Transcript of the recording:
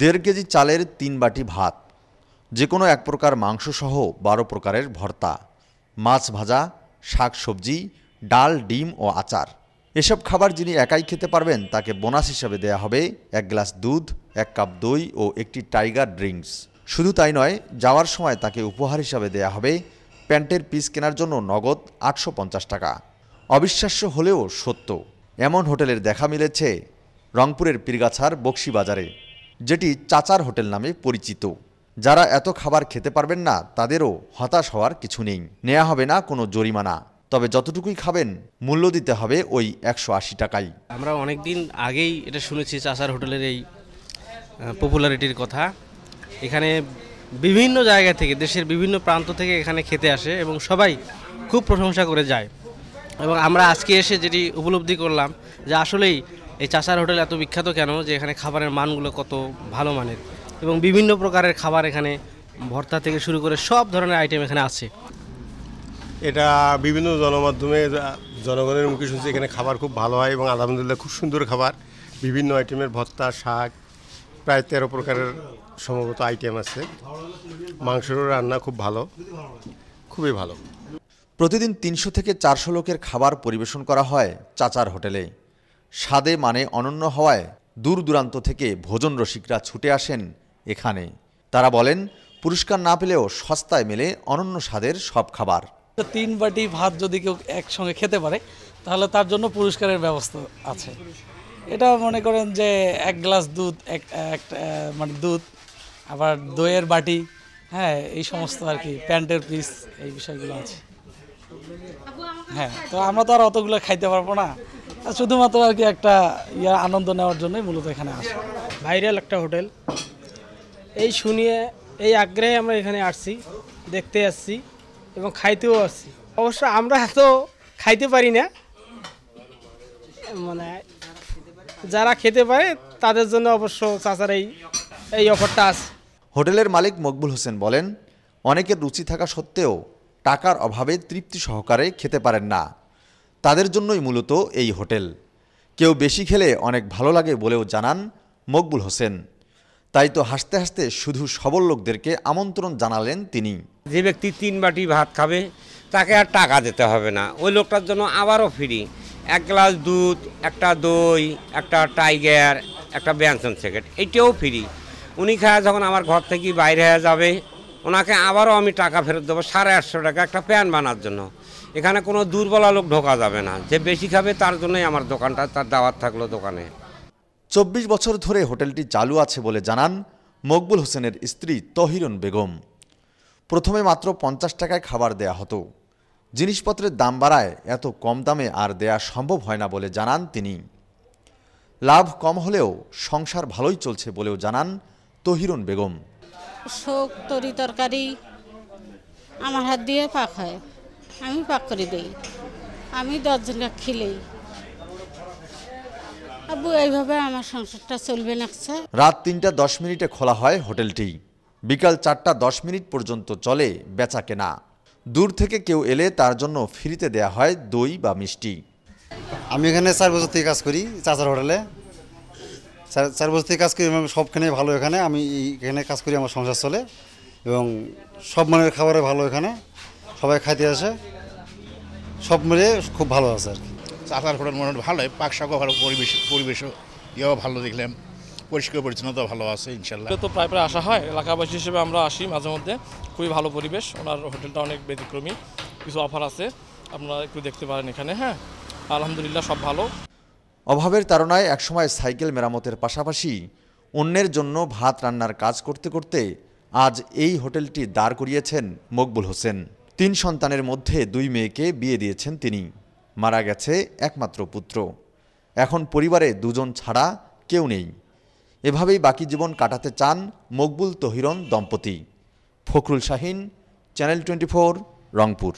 দেড় কেজি চালের তিন বাটি ভাত যে কোনো এক প্রকার মাংসসহ বারো প্রকারের ভর্তা মাছ ভাজা শাক সবজি ডাল ডিম ও আচার এসব খাবার যিনি একাই খেতে পারবেন তাকে বোনাস হিসাবে দেয়া হবে এক গ্লাস দুধ এক কাপ দই ও একটি টাইগার ড্রিঙ্কস শুধু তাই নয় যাওয়ার সময় তাকে উপহার হিসাবে দেয়া হবে প্যান্টের পিস কেনার জন্য নগদ আটশো পঞ্চাশ টাকা অবিশ্বাস্য হলেও সত্য এমন হোটেলের দেখা মিলেছে রংপুরের পীরগাছার বক্সি বাজারে যেটি চাচার হোটেল নামে পরিচিত যারা এত খাবার খেতে পারবেন না তাদেরও হতাশ হওয়ার কিছু নেই নেওয়া হবে না কোনো জরিমানা তবে যতটুকুই খাবেন মূল্য দিতে হবে ওই একশো আশি টাকাই আমরা অনেকদিন আগেই এটা শুনেছি চাচার হোটেলের এই পপুলারিটির কথা এখানে বিভিন্ন জায়গা থেকে দেশের বিভিন্ন প্রান্ত থেকে এখানে খেতে আসে এবং সবাই খুব প্রশংসা করে যায় এবং আমরা আজকে এসে যেটি উপলব্ধি করলাম যে আসলেই এই চাষার হোটেল এত বিখ্যাত কেন যে এখানে খাবারের মানগুলো কত ভালো মানের এবং বিভিন্ন প্রকারের খাবার এখানে ভর্তা থেকে শুরু করে সব ধরনের আইটেম এখানে আছে এটা বিভিন্ন জনমাধ্যমে জনগণের মুখে শুনছি এখানে খাবার খুব ভালো হয় এবং আলহামদুলিল্লাহ খুব সুন্দর খাবার বিভিন্ন আইটেমের ভর্তা শাক প্রায় তেরো প্রকারের সম্ভবত আইটেম আছে মাংসের রান্না খুব ভালো খুবই ভালো প্রতিদিন তিনশো থেকে চারশো লোকের খাবার পরিবেশন করা হয় চাচার হোটেলে স্বাদে মানে অনন্য হওয়ায় দূর দূরান্ত থেকে ভোজন রসিকরা ছুটে আসেন এখানে তারা বলেন পুরস্কার না পেলেও সস্তায় মেলে অনন্য স্বাদের সব খাবার তিন বাটি ভাত যদি কেউ একসঙ্গে খেতে পারে তাহলে তার জন্য পুরস্কারের ব্যবস্থা আছে এটা মনে করেন যে এক গ্লাস দুধ এক মানে দুধ আবার দইয়ের বাটি হ্যাঁ এই সমস্ত আর কি প্যান্টের পিস এই বিষয়গুলো আছে হ্যাঁ তো আমরা তো আর অতগুলো খাইতে পারবো না শুধুমাত্র আর কি একটা ইয়ার আনন্দ নেওয়ার জন্যই মূলত এখানে আসে ভাইরাল একটা হোটেল এই শুনিয়ে এই আগ্রহে আমরা এখানে আসছি দেখতে আসছি এবং খাইতেও আসছি অবশ্য আমরা এত খাইতে পারি না মানে যারা খেতে পারে তাদের জন্য অবশ্য চাচার এই এই অফারটা আছে হোটেলের মালিক মকবুল হোসেন বলেন অনেকের রুচি থাকা সত্ত্বেও টাকার অভাবে তৃপ্তি সহকারে খেতে পারেন না তাদের জন্যই মূলত এই হোটেল কেউ বেশি খেলে অনেক ভালো লাগে বলেও জানান মকবুল হোসেন তাই তো হাসতে হাসতে শুধু সবল লোকদেরকে আমন্ত্রণ জানালেন তিনি যে ব্যক্তি তিন বাটি ভাত খাবে তাকে আর টাকা দিতে হবে না ওই লোকটার জন্য আবারও ফ্রি এক গ্লাস দুধ একটা দই একটা টাইগার একটা ব্যঞ্জন সেকেট এইটাও ফ্রি উনি খায় যখন আমার ঘর থেকে বাইরে হয়ে যাবে ওনাকে আবারও আমি টাকা ফেরত দেবো সাড়ে আটশো টাকা একটা প্যান বানার জন্য এখানে কোনো দুর্বলা লোক ঢোকা যাবে না যে বেশি খাবে তার জন্যই আমার দোকানটা তার দাওয়াত থাকলো দোকানে চব্বিশ বছর ধরে হোটেলটি চালু আছে বলে জানান মকবুল হোসেনের স্ত্রী তহিরন বেগম প্রথমে মাত্র পঞ্চাশ টাকায় খাবার দেয়া হতো জিনিসপত্রের দাম বাড়ায় এত কম দামে আর দেয়া সম্ভব হয় না বলে জানান তিনি লাভ কম হলেও সংসার ভালোই চলছে বলেও জানান তহিরন বেগম শোক তরি তরকারি আমার হাত দিয়ে পাক হয় আমি পাকরি দেই আমি দশজনকে খিলেই আবু এইভাবে আমার সংসারটা চলবে না রাত তিনটা দশ মিনিটে খোলা হয় হোটেলটি বিকাল চারটা দশ মিনিট পর্যন্ত চলে বেচা কেনা দূর থেকে কেউ এলে তার জন্য ফ্রিতে দেয়া হয় দই বা মিষ্টি আমি এখানে চার বছর থেকে কাজ করি চাচার হোটেলে চার বছর থেকে কাজ করি সবখানে ভালো এখানে আমি এখানে কাজ করি আমার সংসার চলে এবং সব মানের খাবারে ভালো এখানে সবাই খাইতে আসে সব মিলে খুব ভালো আছে আর কি আতার হোটেল মনে পাক পাকশাকও ভালো পরিবেশ পরিবেশও ইয়েও ভালো দেখলাম পরিষ্কার পরিচ্ছন্নতা ভালো আছে ইনশাল্লাহ তো প্রায় প্রায় আসা হয় এলাকাবাসী হিসেবে আমরা আসি মাঝে মধ্যে খুবই ভালো পরিবেশ ওনার হোটেলটা অনেক ব্যতিক্রমী কিছু অফার আছে আপনারা একটু দেখতে পারেন এখানে হ্যাঁ আলহামদুলিল্লাহ সব ভালো অভাবের তারণায় একসময় সাইকেল মেরামতের পাশাপাশি অন্যের জন্য ভাত রান্নার কাজ করতে করতে আজ এই হোটেলটি দাঁড় করিয়েছেন মকবুল হোসেন তিন সন্তানের মধ্যে দুই মেয়েকে বিয়ে দিয়েছেন তিনি মারা গেছে একমাত্র পুত্র এখন পরিবারে দুজন ছাড়া কেউ নেই এভাবেই বাকি জীবন কাটাতে চান মকবুল তহিরন দম্পতি ফখরুল শাহিন চ্যানেল টোয়েন্টি রংপুর